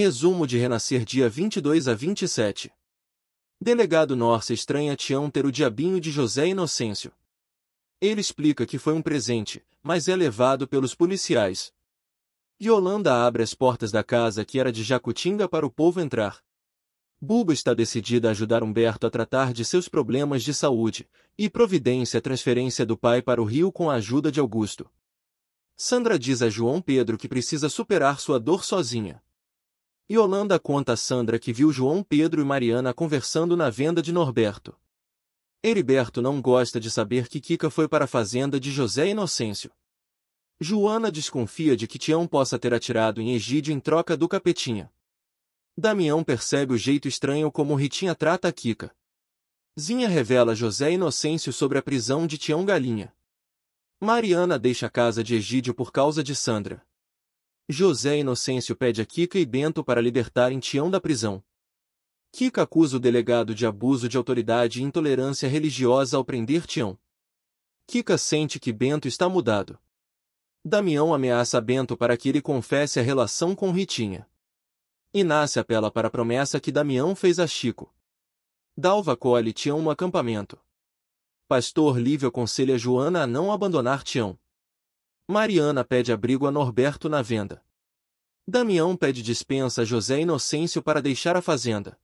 Resumo de Renascer dia 22 a 27. Delegado Norse estranha Tião ter o diabinho de José Inocêncio. Ele explica que foi um presente, mas é levado pelos policiais. Yolanda abre as portas da casa que era de Jacutinga para o povo entrar. Buba está decidida a ajudar Humberto a tratar de seus problemas de saúde e providência a transferência do pai para o Rio com a ajuda de Augusto. Sandra diz a João Pedro que precisa superar sua dor sozinha. Yolanda conta a Sandra que viu João Pedro e Mariana conversando na venda de Norberto. Heriberto não gosta de saber que Kika foi para a fazenda de José Inocêncio. Joana desconfia de que Tião possa ter atirado em Egídio em troca do capetinha. Damião percebe o jeito estranho como Ritinha trata a Kika. Zinha revela José Inocêncio sobre a prisão de Tião Galinha. Mariana deixa a casa de Egídio por causa de Sandra. José Inocêncio pede a Kika e Bento para libertarem Tião da prisão. Kika acusa o delegado de abuso de autoridade e intolerância religiosa ao prender Tião. Kika sente que Bento está mudado. Damião ameaça Bento para que ele confesse a relação com Ritinha. Inácio apela para a promessa que Damião fez a Chico. Dalva colhe Tião no acampamento. Pastor Lívio aconselha Joana a não abandonar Tião. Mariana pede abrigo a Norberto na venda. Damião pede dispensa a José Inocêncio para deixar a fazenda.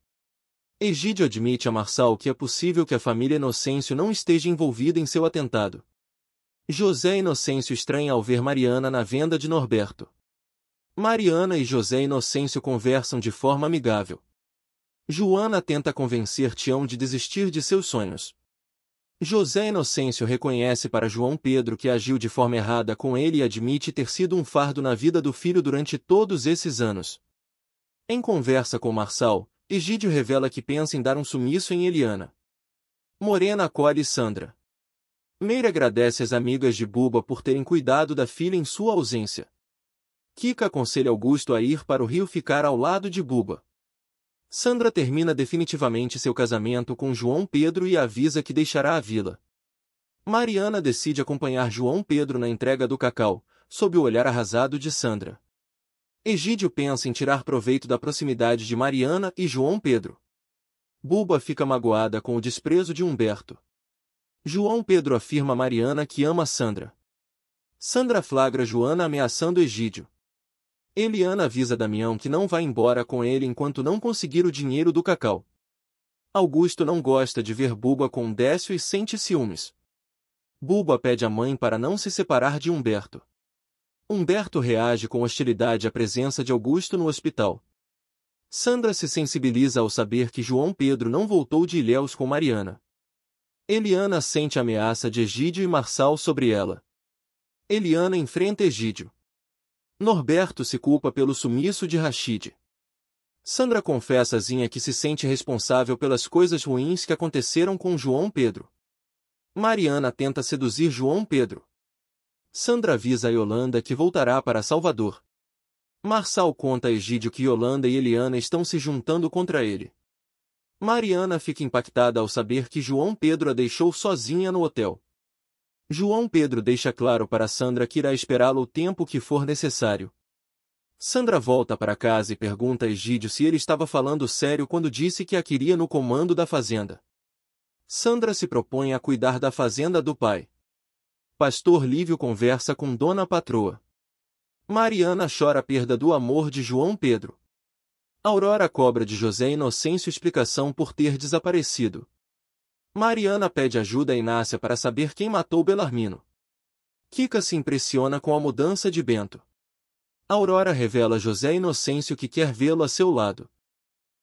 Egídio admite a Marçal que é possível que a família Inocêncio não esteja envolvida em seu atentado. José Inocêncio estranha ao ver Mariana na venda de Norberto. Mariana e José Inocêncio conversam de forma amigável. Joana tenta convencer Tião de desistir de seus sonhos. José Inocêncio reconhece para João Pedro que agiu de forma errada com ele e admite ter sido um fardo na vida do filho durante todos esses anos. Em conversa com Marçal, Egídio revela que pensa em dar um sumiço em Eliana. Morena acolhe Sandra. Meira agradece às amigas de Buba por terem cuidado da filha em sua ausência. Kika aconselha Augusto a ir para o rio ficar ao lado de Buba. Sandra termina definitivamente seu casamento com João Pedro e avisa que deixará a vila. Mariana decide acompanhar João Pedro na entrega do cacau, sob o olhar arrasado de Sandra. Egídio pensa em tirar proveito da proximidade de Mariana e João Pedro. Bulba fica magoada com o desprezo de Humberto. João Pedro afirma a Mariana que ama Sandra. Sandra flagra Joana ameaçando Egídio. Eliana avisa Damião que não vai embora com ele enquanto não conseguir o dinheiro do cacau. Augusto não gosta de ver Buba com Décio e sente ciúmes. Buba pede à mãe para não se separar de Humberto. Humberto reage com hostilidade à presença de Augusto no hospital. Sandra se sensibiliza ao saber que João Pedro não voltou de Ilhéus com Mariana. Eliana sente a ameaça de Egídio e Marçal sobre ela. Eliana enfrenta Egídio. Norberto se culpa pelo sumiço de Rashid. Sandra confessa a Zinha que se sente responsável pelas coisas ruins que aconteceram com João Pedro. Mariana tenta seduzir João Pedro. Sandra avisa a Yolanda que voltará para Salvador. Marçal conta a Egídio que Yolanda e Eliana estão se juntando contra ele. Mariana fica impactada ao saber que João Pedro a deixou sozinha no hotel. João Pedro deixa claro para Sandra que irá esperá-lo o tempo que for necessário. Sandra volta para casa e pergunta a Egídio se ele estava falando sério quando disse que a queria no comando da fazenda. Sandra se propõe a cuidar da fazenda do pai. Pastor Lívio conversa com Dona Patroa. Mariana chora a perda do amor de João Pedro. Aurora cobra de José Inocêncio explicação por ter desaparecido. Mariana pede ajuda a Inácia para saber quem matou Belarmino. Kika se impressiona com a mudança de Bento. Aurora revela a José Inocêncio que quer vê-lo a seu lado.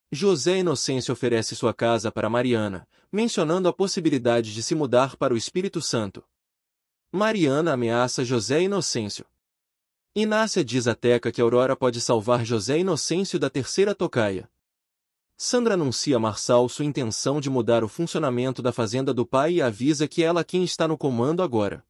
José Inocêncio oferece sua casa para Mariana, mencionando a possibilidade de se mudar para o Espírito Santo. Mariana ameaça José Inocêncio. Inácia diz a Teca que Aurora pode salvar José Inocêncio da terceira tocaia. Sandra anuncia a Marçal sua intenção de mudar o funcionamento da fazenda do pai e avisa que ela quem está no comando agora.